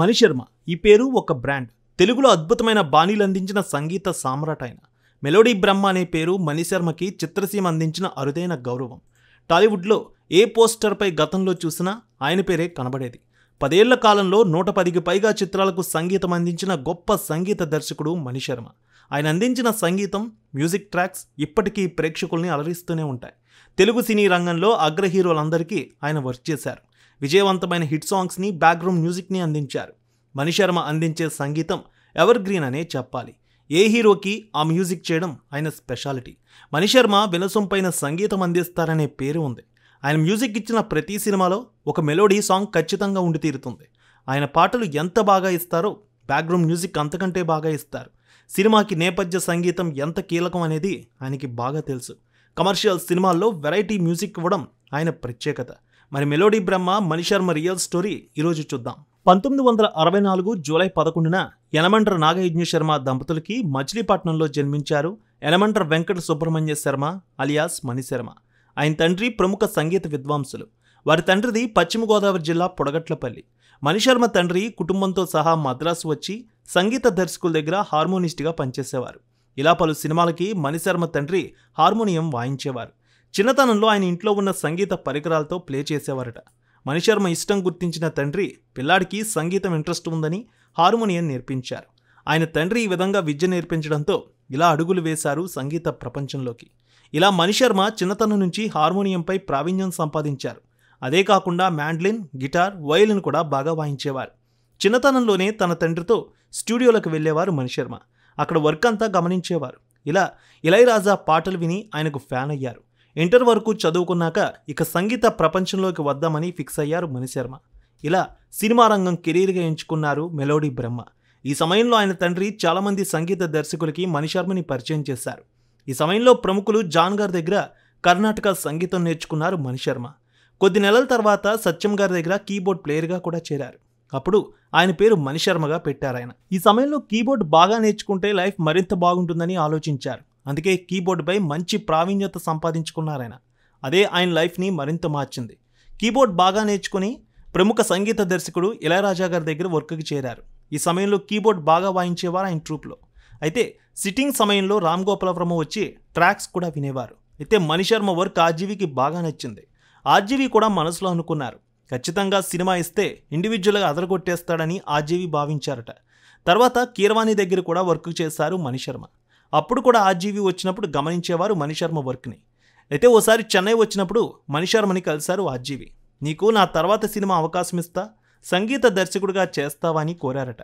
మణిశర్మ ఈ పేరు ఒక బ్రాండ్ తెలుగులో అద్భుతమైన బాణీలు అందించిన సంగీత సామ్రాట్ ఆయన మెలోడీ బ్రహ్మ అనే పేరు మణిశర్మకి చిత్రసీమ అందించిన అరుదైన గౌరవం టాలీవుడ్లో ఏ పోస్టర్పై గతంలో చూసినా ఆయన పేరే కనబడేది పదేళ్ల కాలంలో నూట పదికి పైగా చిత్రాలకు సంగీతం అందించిన గొప్ప సంగీత దర్శకుడు మణిశర్మ ఆయన అందించిన సంగీతం మ్యూజిక్ ట్రాక్స్ ఇప్పటికీ ప్రేక్షకుల్ని అలరిస్తూనే ఉంటాయి తెలుగు సినీ రంగంలో అగ్రహీరోలందరికీ ఆయన వర్క్ చేశారు విజయవంతమైన హిట్ సాంగ్స్ని బ్యాక్గ్రౌండ్ మ్యూజిక్ని అందించారు మణిశర్మ అందించే సంగీతం ఎవర్ గ్రీన్ అనే చెప్పాలి ఏ హీరోకి ఆ మ్యూజిక్ చేయడం ఆయన స్పెషాలిటీ మణిశర్మ వినసొంపైన సంగీతం అందిస్తారనే పేరు ఉంది ఆయన మ్యూజిక్ ఇచ్చిన ప్రతి సినిమాలో ఒక మెలోడీ సాంగ్ ఖచ్చితంగా ఉండి తీరుతుంది ఆయన పాటలు ఎంత బాగా ఇస్తారో బ్యాక్గ్రౌండ్ మ్యూజిక్ అంతకంటే బాగా ఇస్తారు సినిమాకి నేపథ్య సంగీతం ఎంత కీలకం అనేది ఆయనకి బాగా తెలుసు కమర్షియల్ సినిమాల్లో వెరైటీ మ్యూజిక్ ఇవ్వడం ఆయన ప్రత్యేకత మరి melody Brahma Manisharma real story ఈరోజు చూద్దాం పంతొమ్మిది వందల అరవై నాలుగు జూలై పదకొండున యనమండ్ర నాగయజ్ఞ శర్మ దంపతులకి మచిలీపట్నంలో జన్మించారు యనమండ్ర వెంకట సుబ్రహ్మణ్య శర్మ అలియాస్ మణిశర్మ ఆయన తండ్రి ప్రముఖ సంగీత విద్వాంసులు వారి తండ్రిది పశ్చిమ గోదావరి జిల్లా పొడగట్లపల్లి మణిశర్మ తండ్రి కుటుంబంతో సహా మద్రాసు వచ్చి సంగీత దర్శకుల దగ్గర హార్మోనిస్ట్గా పనిచేసేవారు ఇలా పలు సినిమాలకి మణిశర్మ తండ్రి హార్మోనియం వాయించేవారు చిన్నతనంలో ఆయన ఇంట్లో ఉన్న సంగీత పరికరాలతో ప్లే చేసేవారట మణిశర్మ ఇష్టం గుర్తించిన తండ్రి పిల్లాడికి సంగీతం ఇంట్రెస్ట్ ఉందని హార్మోనియం నేర్పించారు ఆయన తండ్రి ఈ విధంగా విద్య నేర్పించడంతో ఇలా అడుగులు వేశారు సంగీత ప్రపంచంలోకి ఇలా మణిశర్మ చిన్నతనం నుంచి హార్మోనియంపై ప్రావీణ్యం సంపాదించారు అదే కాకుండా మ్యాండ్లిన్ గిటార్ వయలిన్ కూడా బాగా వాయించేవారు చిన్నతనంలోనే తన తండ్రితో స్టూడియోలకు వెళ్ళేవారు మణిశర్మ అక్కడ వర్క్ అంతా గమనించేవారు ఇలా ఇలయరాజా పాటలు విని ఆయనకు ఫ్యాన్ అయ్యారు ఇంటర్ వరకు చదువుకున్నాక ఇక సంగీత ప్రపంచంలోకి వద్దామని ఫిక్స్ అయ్యారు మణిశర్మ ఇలా సినిమా రంగం కెరీర్గా ఎంచుకున్నారు మెలోడీ బ్రహ్మ ఈ సమయంలో ఆయన తండ్రి చాలామంది సంగీత దర్శకులకి మణిశర్మని పరిచయం చేశారు ఈ సమయంలో ప్రముఖులు జాన్ గారి దగ్గర కర్ణాటక సంగీతం నేర్చుకున్నారు మణిశర్మ కొద్ది నెలల తర్వాత సత్యం గారి దగ్గర కీబోర్డ్ ప్లేయర్గా కూడా చేరారు అప్పుడు ఆయన పేరు మణిశర్మగా పెట్టారు ఆయన ఈ సమయంలో కీబోర్డ్ బాగా నేర్చుకుంటే లైఫ్ మరింత బాగుంటుందని ఆలోచించారు అందుకే కీబోర్డ్పై మంచి ప్రావీణ్యత సంపాదించుకున్నారాయన అదే ఆయన లైఫ్ని మరింత మార్చింది కీబోర్డ్ బాగా నేర్చుకుని ప్రముఖ సంగీత దర్శకుడు ఇళయరాజా గారి దగ్గర వర్క్కి చేరారు ఈ సమయంలో కీబోర్డ్ బాగా వాయించేవారు ఆయన ట్రూప్లో అయితే సిట్టింగ్ సమయంలో రామ్ గోపాలవర్మ వచ్చి ట్రాక్స్ కూడా వినేవారు అయితే మణిశర్మ వర్క్ ఆర్జీవికి బాగా నచ్చింది ఆర్జీవి కూడా మనసులో అనుకున్నారు ఖచ్చితంగా సినిమా ఇస్తే ఇండివిజువల్గా అదరగొట్టేస్తాడని ఆర్జీవి భావించారట తర్వాత కీరవాణి దగ్గర కూడా వర్క్ చేశారు మణిశర్మ అప్పుడు కూడా ఆర్జీవి వచ్చినప్పుడు గమనించేవారు మణిశర్మ వర్క్ని అయితే ఓసారి చెన్నై వచ్చినప్పుడు మణిశర్మని కలిశారు ఆర్జీవి నీకు నా తర్వాత సినిమా అవకాశం ఇస్తా సంగీత దర్శకుడిగా చేస్తావా అని కోరారట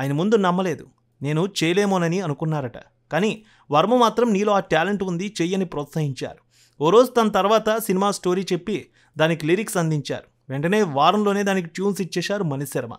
ఆయన ముందు నమ్మలేదు నేను చేయలేమోనని అనుకున్నారట కానీ వర్మ మాత్రం నీలో ఆ టాలెంట్ ఉంది చెయ్యని ప్రోత్సహించారు ఓ రోజు తన తర్వాత సినిమా స్టోరీ చెప్పి దానికి లిరిక్స్ అందించారు వెంటనే వారంలోనే దానికి ట్యూన్స్ ఇచ్చేశారు మణిశర్మ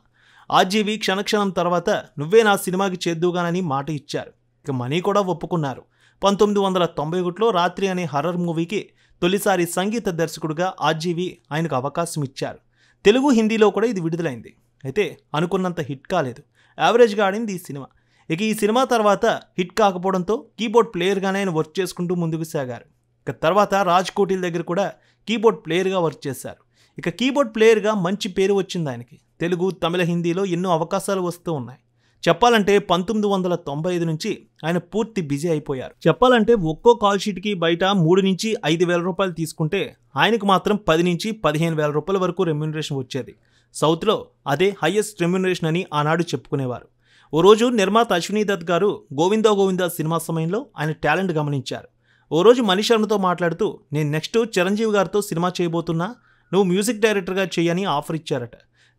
ఆర్జీవి క్షణక్షణం తర్వాత నువ్వే నా సినిమాకి చేద్దుగానని మాట ఇచ్చారు ఇక మనీ కూడా ఒప్పుకున్నారు పంతొమ్మిది వందల తొంభై ఒకటిలో రాత్రి అనే హర్రర్ మూవీకి తొలిసారి సంగీత దర్శకుడిగా ఆర్జీవి ఆయనకు అవకాశం ఇచ్చారు తెలుగు హిందీలో కూడా ఇది విడుదలైంది అయితే అనుకున్నంత హిట్ కాలేదు యావరేజ్గా ఆడింది ఈ సినిమా ఇక ఈ సినిమా తర్వాత హిట్ కాకపోవడంతో కీబోర్డ్ ప్లేయర్గానే ఆయన వర్క్ చేసుకుంటూ ముందుకు సాగారు ఇక తర్వాత రాజ్ కోటిల్ దగ్గర కూడా కీబోర్డ్ ప్లేయర్గా వర్క్ చేశారు ఇక కీబోర్డ్ ప్లేయర్గా మంచి పేరు వచ్చింది ఆయనకి తెలుగు తమిళ హిందీలో ఎన్నో అవకాశాలు వస్తూ ఉన్నాయి చెప్పాలంటే పంతొమ్మిది వందల తొంభై ఐదు నుంచి ఆయన పూర్తి బిజీ అయిపోయారు చెప్పాలంటే ఒక్కో కాల్ షీట్కి బయట మూడు నుంచి ఐదు వేల రూపాయలు తీసుకుంటే ఆయనకు మాత్రం పది నుంచి పదిహేను వేల రూపాయల వరకు రెమ్యూనరేషన్ వచ్చేది సౌత్లో అదే హైయెస్ట్ రెమ్యూనరేషన్ అని ఆనాడు చెప్పుకునేవారు ఓ రోజు నిర్మాత అశ్విని దత్ గారు గోవిందా గోవిందా సినిమా సమయంలో ఆయన టాలెంట్ గమనించారు ఓ రోజు మణి శర్మతో మాట్లాడుతూ నేను నెక్స్ట్ చిరంజీవి గారితో సినిమా చేయబోతున్నా నువ్వు మ్యూజిక్ డైరెక్టర్గా చేయని ఆఫర్ ఇచ్చారట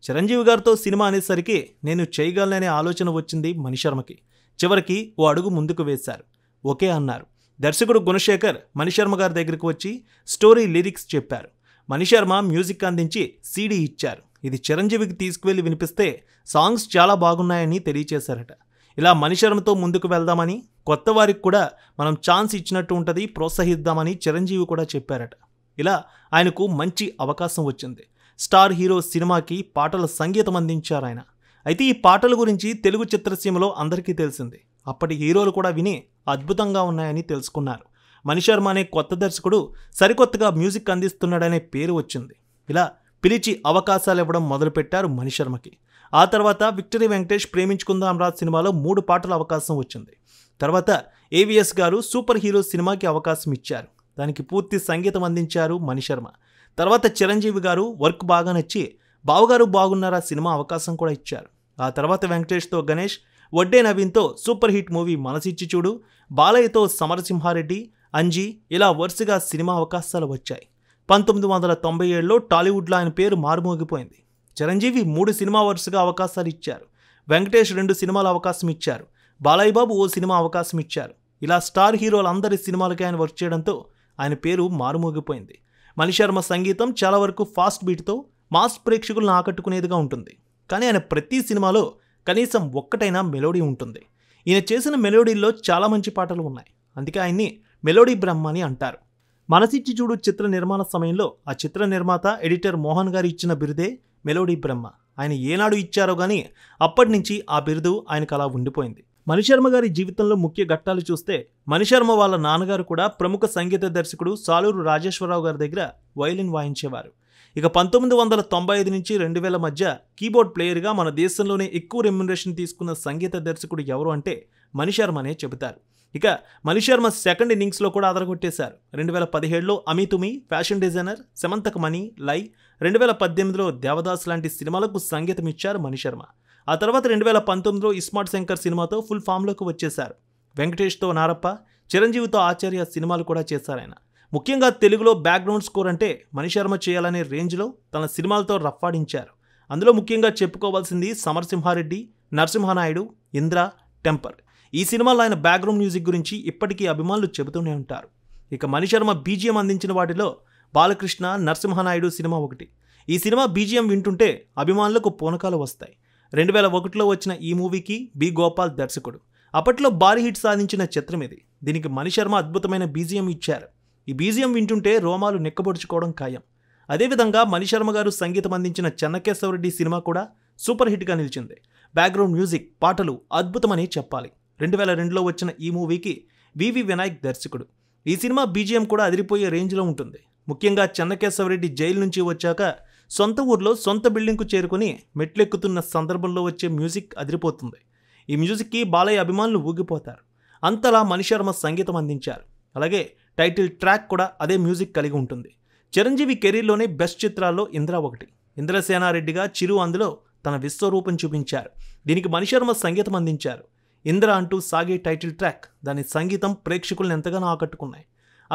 చిరంజీవి గారితో సినిమా అనేసరికి నేను చేయగలననే ఆలోచన వచ్చింది మణిశర్మకి చివరికి ఓ అడుగు ముందుకు వేశారు ఓకే అన్నారు దర్శకుడు గుణశేఖర్ మణిశర్మ గారి దగ్గరికి వచ్చి స్టోరీ లిరిక్స్ చెప్పారు మణిశర్మ మ్యూజిక్ అందించి సీడీ ఇచ్చారు ఇది చిరంజీవికి తీసుకువెళ్ళి వినిపిస్తే సాంగ్స్ చాలా బాగున్నాయని తెలియచేశారట ఇలా మణిశర్మతో ముందుకు వెళ్దామని కొత్త వారికి కూడా మనం ఛాన్స్ ఇచ్చినట్టు ఉంటుంది ప్రోత్సహిద్దామని చిరంజీవి కూడా చెప్పారట ఇలా ఆయనకు మంచి అవకాశం వచ్చింది స్టార్ హీరో సినిమాకి పాటల సంగీతం అందించారు ఆయన అయితే ఈ పాటల గురించి తెలుగు చిత్రసీమలో అందరికీ తెలిసింది అప్పటి హీరోలు కూడా విని అద్భుతంగా ఉన్నాయని తెలుసుకున్నారు మణిశర్మ అనే కొత్త దర్శకుడు సరికొత్తగా మ్యూజిక్ అందిస్తున్నాడనే పేరు వచ్చింది ఇలా పిలిచి అవకాశాలు ఇవ్వడం మొదలుపెట్టారు మణిశర్మకి ఆ తర్వాత విక్టరీ వెంకటేష్ ప్రేమించుకుందాం రాజ్ సినిమాలో మూడు పాటల అవకాశం వచ్చింది తర్వాత ఏవిఎస్ గారు సూపర్ హీరో సినిమాకి అవకాశం ఇచ్చారు దానికి పూర్తి సంగీతం అందించారు మణిశర్మ తర్వాత చిరంజీవి గారు వర్క్ బాగా నచ్చి బావగారు బాగున్నారా సినిమా అవకాశం కూడా ఇచ్చారు ఆ తర్వాత వెంకటేష్తో గణేష్ వడ్డే నవీన్తో super hit movie Manasichi Choodu బాలయ్యతో సమరసింహారెడ్డి అంజీ ఇలా వరుసగా సినిమా అవకాశాలు వచ్చాయి పంతొమ్మిది వందల తొంభై ఏడులో టాలీవుడ్లో ఆయన పేరు మారుమోగిపోయింది చిరంజీవి మూడు సినిమా వరుసగా అవకాశాలు ఇచ్చారు వెంకటేష్ రెండు సినిమాల అవకాశం ఇచ్చారు బాలయ్య బాబు ఓ సినిమా అవకాశం ఇచ్చారు ఇలా స్టార్ హీరోలందరి సినిమాలకి ఆయన వర్క్ చేయడంతో ఆయన పేరు మారుమోగిపోయింది మణిశర్మ సంగీతం చాలా వరకు ఫాస్ట్ బీట్తో మాస్ ప్రేక్షకులను ఆకట్టుకునేదిగా ఉంటుంది కానీ ఆయన ప్రతి సినిమాలో కనీసం ఒక్కటైనా మెలోడీ ఉంటుంది ఈయన చేసిన మెలోడీల్లో చాలా మంచి పాటలు ఉన్నాయి అందుకే ఆయన్ని మెలోడీ బ్రహ్మ అని అంటారు మనసిచ్చి చూడు చిత్ర నిర్మాణ సమయంలో ఆ చిత్ర నిర్మాత ఎడిటర్ మోహన్ గారు ఇచ్చిన బిరుదే మెలోడీ బ్రహ్మ ఆయన ఏనాడు ఇచ్చారో కానీ అప్పటి నుంచి ఆ బిరుదు ఆయనకు అలా ఉండిపోయింది మణిశర్మ గారి జీవితంలో ముఖ్య ఘట్టాలు చూస్తే మణిశర్మ వాళ్ళ నాన్నగారు కూడా ప్రముఖ సంగీత దర్శకుడు సాలూరు రాజేశ్వరరావు గారి దగ్గర వయలిన్ వాయించేవారు ఇక పంతొమ్మిది వందల తొంభై ఐదు నుంచి రెండు వేల మధ్య కీబోర్డ్ ప్లేయర్గా మన దేశంలోనే ఎక్కువ రెమ్యునరేషన్ తీసుకున్న సంగీత దర్శకుడు ఎవరు అంటే మణిశర్మ అనే చెబుతారు ఇక మణిశర్మ సెకండ్ ఇన్నింగ్స్లో కూడా అదరగొట్టేశారు రెండు వేల పదిహేడులో అమితుమి ఫ్యాషన్ డిజైనర్ సమంతక మణి లై రెండు వేల పద్దెనిమిదిలో దేవదాస్ లాంటి సినిమాలకు సంగీతం ఇచ్చారు మణిశర్మ ఆ తర్వాత రెండు వేల పంతొమ్మిదిలో ఇస్మార్ట్ శంకర్ సినిమాతో ఫుల్ ఫామ్లోకి వచ్చేశారు వెంకటేష్తో నారప్ప చిరంజీవితో ఆచార్య సినిమాలు కూడా చేశారు ఆయన ముఖ్యంగా తెలుగులో బ్యాక్గ్రౌండ్ స్కోర్ అంటే మణిశర్మ చేయాలనే రేంజ్లో తన సినిమాలతో రఫ్ఫాడించారు అందులో ముఖ్యంగా చెప్పుకోవాల్సింది సమరసింహారెడ్డి నరసింహనాయుడు ఇంద్ర టెంపర్ ఈ సినిమాలో ఆయన బ్యాక్గ్రౌండ్ మ్యూజిక్ గురించి ఇప్పటికీ అభిమానులు చెబుతూనే ఉంటారు ఇక మణిశర్మ బీజిఎం అందించిన వాటిలో బాలకృష్ణ నరసింహనాయుడు సినిమా ఒకటి ఈ సినిమా బీజిఎం వింటుంటే అభిమానులకు పూనకాలు వస్తాయి రెండు వేల ఒకటిలో వచ్చిన ఈ మూవీకి బి గోపాల్ దర్శకుడు అప్పట్లో భారీ హిట్ సాధించిన చిత్రం ఇది దీనికి మణిశర్మ అద్భుతమైన బీజియం ఇచ్చారు ఈ బీజియం వింటుంటే రోమాలు నెక్కబొడుచుకోవడం ఖాయం అదేవిధంగా మణిశర్మ గారు సంగీతం అందించిన చెన్నకేశవరెడ్డి సినిమా కూడా సూపర్ హిట్గా నిలిచింది బ్యాక్గ్రౌండ్ మ్యూజిక్ పాటలు అద్భుతమని చెప్పాలి రెండు వేల రెండులో వచ్చిన ఈ మూవీకి వివి వినాయక్ దర్శకుడు ఈ సినిమా బీజిఎం కూడా అదిరిపోయే రేంజ్లో ఉంటుంది ముఖ్యంగా చెన్నకేశవరెడ్డి జైలు నుంచి వచ్చాక సొంత ఊర్లో సొంత బిల్డింగ్కు చేరుకుని మెట్లెక్కుతున్న సందర్భంలో వచ్చే మ్యూజిక్ అదిరిపోతుంది ఈ మ్యూజిక్కి బాలయ్య అభిమానులు ఊగిపోతారు అంతలా మణిశర్మ సంగీతం అందించారు అలాగే టైటిల్ ట్రాక్ కూడా అదే మ్యూజిక్ కలిగి ఉంటుంది చిరంజీవి కెరీర్లోనే బెస్ట్ చిత్రాల్లో ఇంద్ర ఒకటి ఇంద్రసేనారెడ్డిగా చిరు అందులో తన విశ్వరూపం చూపించారు దీనికి మణిశర్మ సంగీతం అందించారు ఇంద్ర అంటూ సాగే టైటిల్ ట్రాక్ దాని సంగీతం ప్రేక్షకులను ఎంతగానో ఆకట్టుకున్నాయి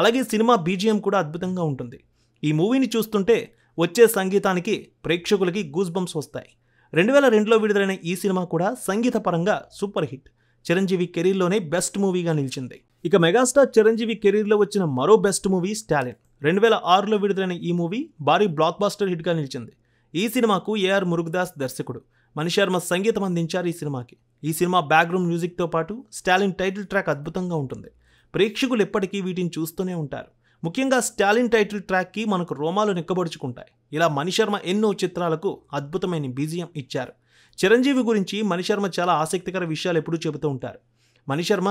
అలాగే సినిమా బీజిఎం కూడా అద్భుతంగా ఉంటుంది ఈ మూవీని చూస్తుంటే వచ్చే సంగీతానికి ప్రేక్షకులకి గూస్ బంప్స్ వస్తాయి రెండు వేల రెండులో విడుదలైన ఈ సినిమా కూడా సంగీత పరంగా సూపర్ హిట్ చిరంజీవి కెరీర్లోనే బెస్ట్ మూవీగా నిలిచింది ఇక మెగాస్టార్ చిరంజీవి కెరీర్లో వచ్చిన మరో బెస్ట్ మూవీ స్టాలిన్ రెండు వేల ఆరులో విడుదలైన ఈ మూవీ భారీ బ్లాక్ బాస్టర్ హిట్గా నిలిచింది ఈ సినిమాకు ఏఆర్ మురుగదాస్ దర్శకుడు మణిశర్మ సంగీతం అందించారు ఈ సినిమాకి ఈ సినిమా బ్యాక్గ్రౌండ్ మ్యూజిక్తో పాటు స్టాలిన్ టైటిల్ ట్రాక్ అద్భుతంగా ఉంటుంది ప్రేక్షకులు ఎప్పటికీ వీటిని చూస్తూనే ఉంటారు ముఖ్యంగా స్టాలిన్ టైటిల్ ట్రాక్కి మనకు రోమాలు నిక్కబడుచుకుంటాయి ఇలా మణిశర్మ ఎన్నో చిత్రాలకు అద్భుతమైన బీజియం ఇచ్చారు చిరంజీవి గురించి మణిశర్మ చాలా ఆసక్తికర విషయాలు ఎప్పుడూ చెబుతూ ఉంటారు మణిశర్మ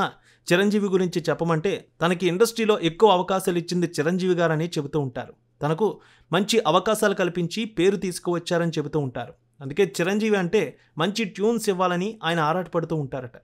చిరంజీవి గురించి చెప్పమంటే తనకి ఇండస్ట్రీలో ఎక్కువ అవకాశాలు ఇచ్చింది చిరంజీవి గారని చెబుతూ ఉంటారు తనకు మంచి అవకాశాలు కల్పించి పేరు తీసుకువచ్చారని చెబుతూ ఉంటారు అందుకే చిరంజీవి అంటే మంచి ట్యూన్స్ ఇవ్వాలని ఆయన ఆరాటపడుతూ ఉంటారట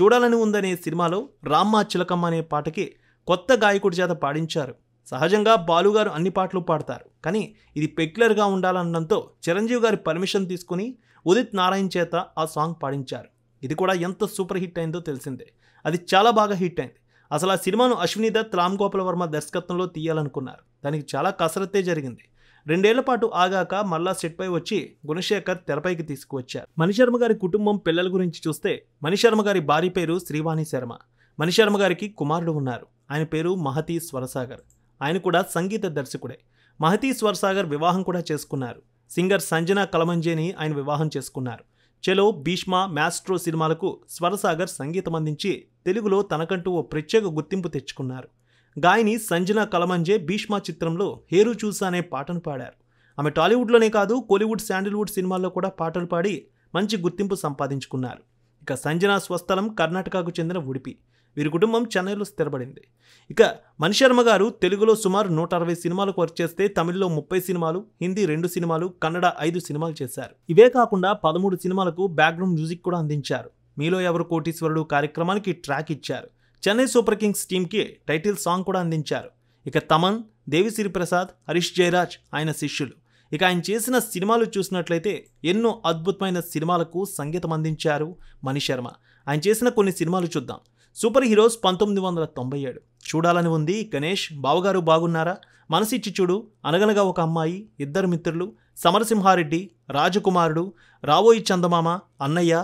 చూడాలని ఉందనే సినిమాలో రామ్మ చిలకమ్మ అనే పాటకి కొత్త గాయకుడి చేత పాడించారు సహజంగా బాలుగారు అన్ని పాటలు పాడతారు కానీ ఇది పెక్యులర్గా ఉండాలనడంతో చిరంజీవి గారి పర్మిషన్ తీసుకుని ఉదిత్ నారాయణ్ చేత ఆ సాంగ్ పాడించారు ఇది కూడా ఎంత సూపర్ హిట్ అయిందో తెలిసిందే అది చాలా బాగా హిట్ అయింది అసలు ఆ సినిమాను అశ్విని దత్ రామ్ గోపాల్ వర్మ దర్శకత్వంలో తీయాలనుకున్నారు దానికి చాలా కసరత్తే జరిగింది రెండేళ్ల పాటు ఆగాక మళ్ళా సెట్పై వచ్చి గుణశేఖర్ తెరపైకి తీసుకువచ్చారు మణిశర్మ గారి కుటుంబం పిల్లల గురించి చూస్తే మణిశర్మ గారి భార్య పేరు శ్రీవాణి శర్మ మణిశర్మ గారికి కుమారుడు ఉన్నారు ఆయన పేరు మహతి స్వరసాగర్ ఆయన కూడా సంగీత దర్శకుడే మహతీ స్వర్సాగర్ వివాహం కూడా చేసుకున్నారు సింగర్ సంజన కలమంజేని ఆయన వివాహం చేసుకున్నారు చెలో భీష్మ మ్యాస్ట్రో సినిమాలకు స్వరసాగర్ సంగీతం అందించి తెలుగులో తనకంటూ ఓ ప్రత్యేక గుర్తింపు తెచ్చుకున్నారు గాయని సంజన కలమంజే భీష్మ చిత్రంలో హేరు చూసా అనే పాటను పాడారు ఆమె టాలీవుడ్లోనే కాదు కోలీవుడ్ శాండిల్వుడ్ సినిమాల్లో కూడా పాటలు పాడి మంచి గుర్తింపు సంపాదించుకున్నారు ఇక సంజన స్వస్థలం కర్ణాటకకు చెందిన ఉడిపి వీరి కుటుంబం చెన్నైలో స్థిరపడింది ఇక మణిశర్మ గారు తెలుగులో సుమారు నూట అరవై సినిమాలకు వర్క్ చేస్తే తమిళ్లో ముప్పై సినిమాలు హిందీ రెండు సినిమాలు కన్నడ ఐదు సినిమాలు చేశారు ఇవే కాకుండా పదమూడు సినిమాలకు బ్యాక్గ్రౌండ్ మ్యూజిక్ కూడా అందించారు మీలో ఎవరు కోటీశ్వరుడు కార్యక్రమానికి ట్రాక్ ఇచ్చారు చెన్నై సూపర్ కింగ్స్ టీమ్కి టైటిల్ సాంగ్ కూడా అందించారు ఇక తమన్ దేవిశ్రీ ప్రసాద్ హరీష్ జయరాజ్ ఆయన శిష్యులు ఇక ఆయన చేసిన సినిమాలు చూసినట్లయితే ఎన్నో అద్భుతమైన సినిమాలకు సంగీతం అందించారు మణిశర్మ ఆయన చేసిన కొన్ని సినిమాలు చూద్దాం సూపర్ హీరోస్ పంతొమ్మిది వందల తొంభై ఏడు చూడాలని ఉంది గణేష్ బావగారు బాగున్నారా మనసిచ్చి చూడు అనగనగా ఒక అమ్మాయి ఇద్దరు మిత్రులు సమరసింహారెడ్డి రాజకుమారుడు రావోయి చందమామ అన్నయ్య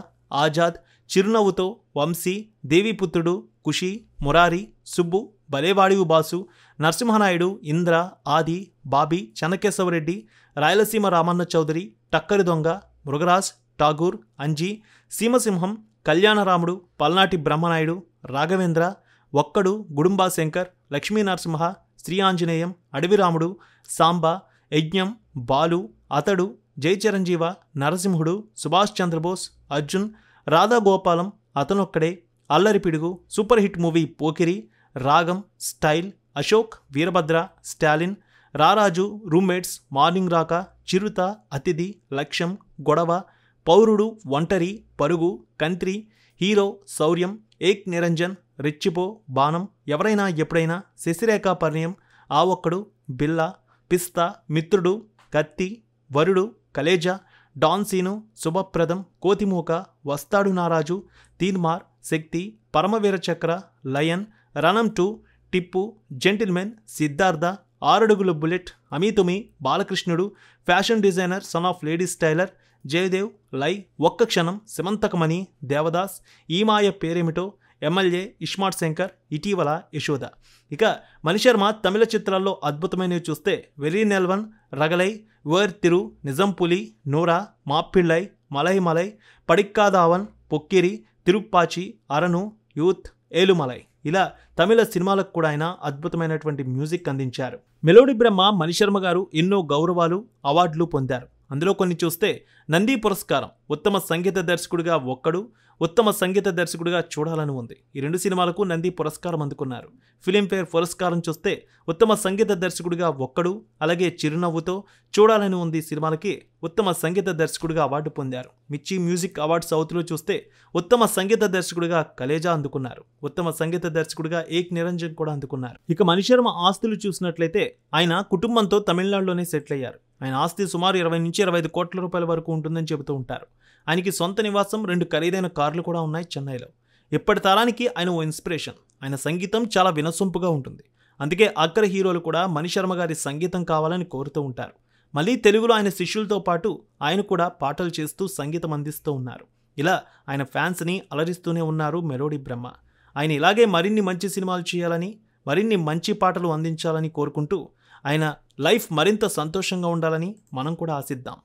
ఆజాద్ చిరునవ్వుతో వంశీ దేవీపుత్రుడు కుషి మురారి సుబ్బు బలేవాడివు బాసు నరసింహనాయుడు ఇంద్ర ఆది బాబీ చెన్నకేశవరెడ్డి రాయలసీమ రామన్న చౌదరి టక్కరి దొంగ మృగరాజ్ ఠాగూర్ అంజీ సీమసింహం కళ్యాణరాముడు పల్నాటి బ్రహ్మనాయుడు రాఘవేంద్ర ఒక్కడు గుడుంబా శంకర్ లక్ష్మీనరసింహ శ్రీ ఆంజనేయం అడవిరాముడు సాంబ యజ్ఞం Balu Athadu Jayachiranjeeva Narasimhudu Subhash Chandrabose Arjun Radhagopalam Athanokkade Allaripidugu super hit movie Pokiri Ragam style Ashok Veerabhadra Stalin రారాజు రూమ్మేట్స్ మార్నింగ్ రాక చిరుత అతిథి లక్ష్యం గొడవ పౌరుడు ఒంటరి పరుగు కంత్రి హీరో శౌర్యం ఏక్ నిరంజన్ రిచ్చిపో బాణం ఎవరైనా ఎప్పుడైనా శశిరేఖా పర్ణయం ఆ ఒక్కడు బిల్ల పిస్తా మిత్రుడు కత్తి వరుడు కలేజా డాన్సీను శుభప్రదం కోతిమూక వస్తాడు నారాజు Teenmar Shakti Paramaveera Chakra lion Ranam two Tippu gentleman Siddhartha Aaradugula bullet Amitumi Balakrishnudu fashion designer son of ladies tailor Jayadev lie Okka క్షణం సిమంతకమణి దేవదాస్ ఈ మాయ పేరేమిటో ఎమ్మెల్యే ఇష్మార్ట్ శంకర్ ఇటీవల యశోద ఇక మణిశర్మ తమిళ చిత్రాల్లో అద్భుతమైనవి చూస్తే వెరీ నెల్వన్ రగలై వేర్ తిరు నిజం పులి నూరా మాపిళ్ళై మలై మలై పడిక్కాదావన్ పొక్కిరి తిరుప్పాచి అరను యూత్ ఏలుమలై ఇలా తమిళ సినిమాలకు కూడా ఆయన అద్భుతమైనటువంటి మ్యూజిక్ అందించారు మెలోడి బ్రహ్మ మణిశర్మ గారు ఎన్నో గౌరవాలు అవార్డులు పొందారు అందులో కొన్ని చూస్తే నంది పురస్కారం ఉత్తమ సంగీత దర్శకుడిగా ఒక్కడు ఉత్తమ సంగీత దర్శకుడిగా చూడాలని ఉంది ఈ రెండు సినిమాలకు నంది పురస్కారం అందుకున్నారు ఫిలింఫేర్ పురస్కారం చూస్తే ఉత్తమ సంగీత దర్శకుడిగా ఒక్కడు అలాగే చిరునవ్వుతో చూడాలని ఉంది సినిమాలకి ఉత్తమ సంగీత దర్శకుడిగా అవార్డు పొందారు మిర్చి మ్యూజిక్ అవార్డు సౌత్లో చూస్తే ఉత్తమ సంగీత దర్శకుడిగా కలేజా అందుకున్నారు ఉత్తమ సంగీత దర్శకుడిగా ఏక్ నిరంజన్ కూడా అందుకున్నారు ఇక మనిషర్మ ఆస్తులు చూసినట్లయితే ఆయన కుటుంబంతో తమిళనాడులోనే సెటిల్ అయ్యారు ఆయన ఆస్తి సుమారు ఇరవై నుంచి ఇరవై ఐదు కోట్ల రూపాయల వరకు ఉంటుందని చెబుతూ ఉంటారు ఆయనకి సొంత నివాసం రెండు ఖరీదైన కార్లు కూడా ఉన్నాయి చెన్నైలో ఇప్పటి తరానికి ఆయన ఓ ఇన్స్పిరేషన్ ఆయన సంగీతం చాలా వినసొంపుగా ఉంటుంది అందుకే అగ్ర హీరోలు కూడా మణిశర్మ గారి సంగీతం కావాలని కోరుతూ ఉంటారు మళ్ళీ తెలుగులో ఆయన శిష్యులతో పాటు ఆయన కూడా పాటలు చేస్తూ సంగీతం అందిస్తూ ఉన్నారు ఇలా ఆయన ఫ్యాన్స్ని అలరిస్తూనే ఉన్నారు మెలోడీ బ్రహ్మ ఆయన ఇలాగే మరిన్ని మంచి సినిమాలు చేయాలని మరిన్ని మంచి పాటలు అందించాలని కోరుకుంటూ ఆయన లైఫ్ మరింత సంతోషంగా ఉండాలని మనం కూడా ఆశిద్దాం